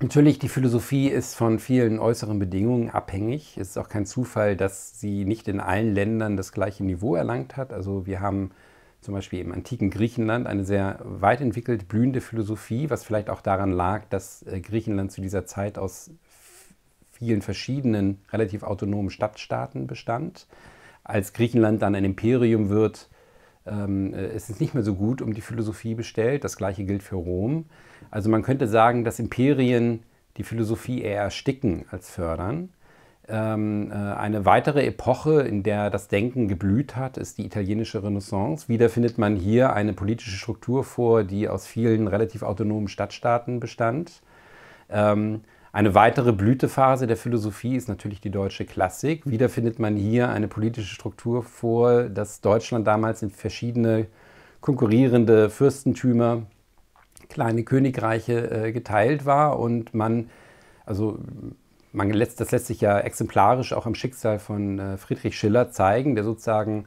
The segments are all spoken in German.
Natürlich, die Philosophie ist von vielen äußeren Bedingungen abhängig. Es ist auch kein Zufall, dass sie nicht in allen Ländern das gleiche Niveau erlangt hat. Also wir haben zum Beispiel im antiken Griechenland eine sehr weit entwickelt blühende Philosophie, was vielleicht auch daran lag, dass äh, Griechenland zu dieser Zeit aus vielen verschiedenen relativ autonomen Stadtstaaten bestand. Als Griechenland dann ein Imperium wird, ähm, äh, es ist nicht mehr so gut um die Philosophie bestellt. Das gleiche gilt für Rom. Also man könnte sagen, dass Imperien die Philosophie eher ersticken als fördern. Ähm, äh, eine weitere Epoche, in der das Denken geblüht hat, ist die italienische Renaissance. Wieder findet man hier eine politische Struktur vor, die aus vielen relativ autonomen Stadtstaaten bestand. Ähm, eine weitere Blütephase der Philosophie ist natürlich die deutsche Klassik. Wieder findet man hier eine politische Struktur vor, dass Deutschland damals in verschiedene konkurrierende Fürstentümer, kleine Königreiche äh, geteilt war und man, also man lässt, das lässt sich ja exemplarisch auch am Schicksal von äh, Friedrich Schiller zeigen, der sozusagen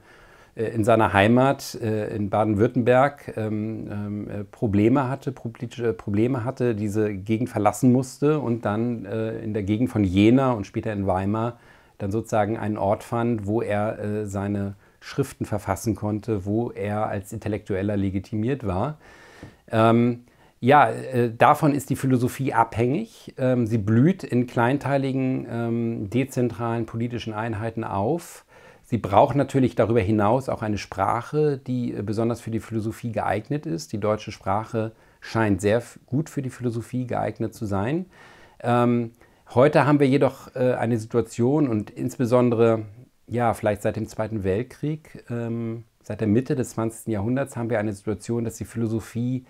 äh, in seiner Heimat äh, in Baden-Württemberg ähm, ähm, äh, Probleme hatte, Probleme hatte, diese Gegend verlassen musste und dann in der Gegend von Jena und später in Weimar dann sozusagen einen Ort fand, wo er seine Schriften verfassen konnte, wo er als Intellektueller legitimiert war. Ähm, ja, äh, davon ist die Philosophie abhängig. Ähm, sie blüht in kleinteiligen, ähm, dezentralen politischen Einheiten auf. Sie braucht natürlich darüber hinaus auch eine Sprache, die äh, besonders für die Philosophie geeignet ist. Die deutsche Sprache scheint sehr gut für die Philosophie geeignet zu sein. Ähm, heute haben wir jedoch äh, eine Situation und insbesondere, ja, vielleicht seit dem Zweiten Weltkrieg, ähm, seit der Mitte des 20. Jahrhunderts haben wir eine Situation, dass die Philosophie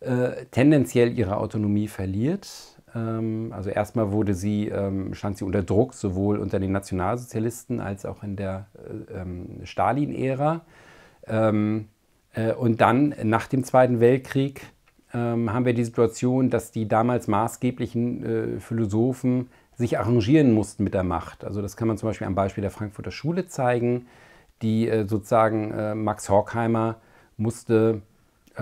äh, tendenziell ihre Autonomie verliert ähm, also erstmal wurde sie, ähm, stand sie unter Druck, sowohl unter den Nationalsozialisten als auch in der äh, ähm, Stalin-Ära. Äh, und dann nach dem Zweiten Weltkrieg haben wir die Situation, dass die damals maßgeblichen äh, Philosophen sich arrangieren mussten mit der Macht. Also das kann man zum Beispiel am Beispiel der Frankfurter Schule zeigen, die sozusagen Max Horkheimer musste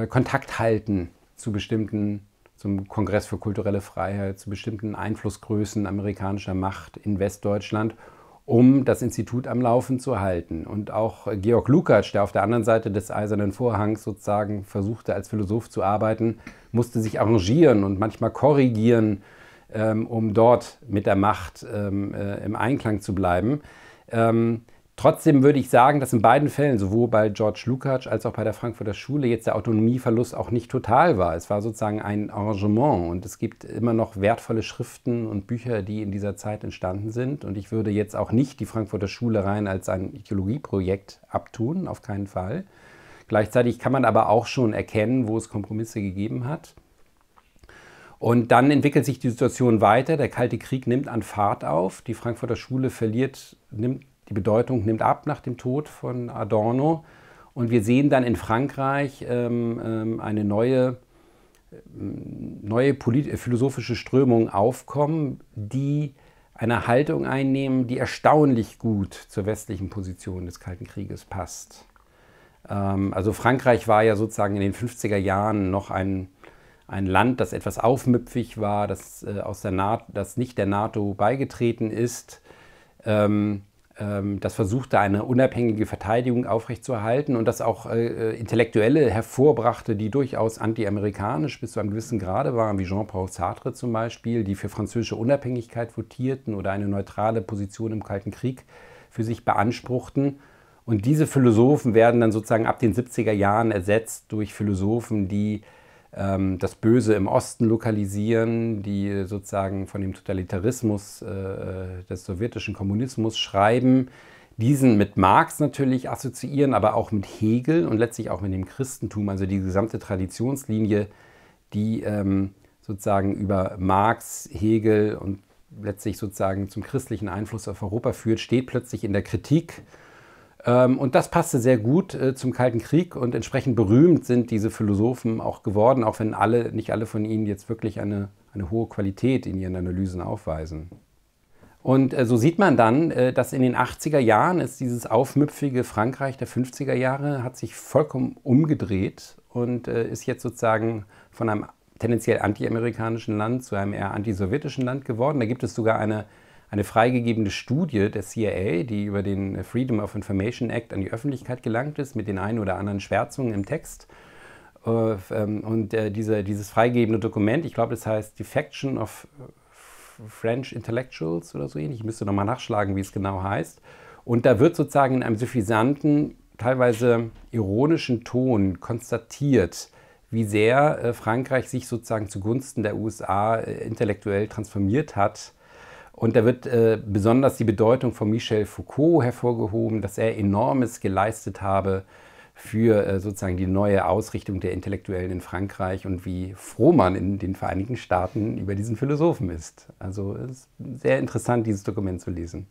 Kontakt halten zu bestimmten zum Kongress für kulturelle Freiheit, zu bestimmten Einflussgrößen amerikanischer Macht in Westdeutschland, um das Institut am Laufen zu halten. Und auch Georg Lukacs, der auf der anderen Seite des Eisernen Vorhangs sozusagen versuchte, als Philosoph zu arbeiten, musste sich arrangieren und manchmal korrigieren, ähm, um dort mit der Macht ähm, äh, im Einklang zu bleiben. Ähm, Trotzdem würde ich sagen, dass in beiden Fällen, sowohl bei George Lukacs als auch bei der Frankfurter Schule, jetzt der Autonomieverlust auch nicht total war. Es war sozusagen ein Arrangement und es gibt immer noch wertvolle Schriften und Bücher, die in dieser Zeit entstanden sind. Und ich würde jetzt auch nicht die Frankfurter Schule rein als ein Ideologieprojekt abtun, auf keinen Fall. Gleichzeitig kann man aber auch schon erkennen, wo es Kompromisse gegeben hat. Und dann entwickelt sich die Situation weiter. Der Kalte Krieg nimmt an Fahrt auf. Die Frankfurter Schule verliert, nimmt die Bedeutung nimmt ab nach dem Tod von Adorno. Und wir sehen dann in Frankreich ähm, ähm eine neue, ähm, neue äh, philosophische Strömung aufkommen, die eine Haltung einnehmen, die erstaunlich gut zur westlichen Position des Kalten Krieges passt. Ähm, also Frankreich war ja sozusagen in den 50er Jahren noch ein, ein Land, das etwas aufmüpfig war, das, äh, aus der NATO, das nicht der NATO beigetreten ist. Ähm, ähm, das versuchte, eine unabhängige Verteidigung aufrechtzuerhalten und das auch äh, äh, Intellektuelle hervorbrachte, die durchaus antiamerikanisch bis zu einem gewissen Grade waren, wie Jean-Paul Sartre zum Beispiel, die für französische Unabhängigkeit votierten oder eine neutrale Position im Kalten Krieg für sich beanspruchten. Und diese Philosophen werden dann sozusagen ab den 70er Jahren ersetzt durch Philosophen, die ähm, das Böse im Osten lokalisieren, die sozusagen von dem Totalitarismus äh, äh, des sowjetischen Kommunismus schreiben, diesen mit Marx natürlich assoziieren, aber auch mit Hegel und letztlich auch mit dem Christentum, also die gesamte Traditionslinie, die ähm, sozusagen über Marx, Hegel und letztlich sozusagen zum christlichen Einfluss auf Europa führt, steht plötzlich in der Kritik ähm, und das passte sehr gut äh, zum Kalten Krieg und entsprechend berühmt sind diese Philosophen auch geworden, auch wenn alle, nicht alle von ihnen jetzt wirklich eine, eine hohe Qualität in ihren Analysen aufweisen. Und äh, so sieht man dann, äh, dass in den 80er Jahren ist dieses aufmüpfige Frankreich der 50er Jahre hat sich vollkommen umgedreht und ist jetzt sozusagen von einem tendenziell antiamerikanischen Land zu einem eher antisowjetischen Land geworden. Da gibt es sogar eine eine freigegebene Studie der CIA, die über den Freedom of Information Act an die Öffentlichkeit gelangt ist, mit den ein oder anderen Schwärzungen im Text. Äh, ähm, und äh, diese, dieses freigegebene Dokument, ich glaube, das heißt Defection of äh, French Intellectuals oder so ähnlich. Ich müsste nochmal nachschlagen, wie es genau heißt. Und da wird sozusagen in einem suffisanten, teilweise ironischen Ton konstatiert, wie sehr Frankreich sich sozusagen zugunsten der USA intellektuell transformiert hat und da wird äh, besonders die Bedeutung von Michel Foucault hervorgehoben, dass er enormes geleistet habe für äh, sozusagen die neue Ausrichtung der Intellektuellen in Frankreich und wie froh man in den Vereinigten Staaten über diesen Philosophen ist. Also es ist sehr interessant, dieses Dokument zu lesen.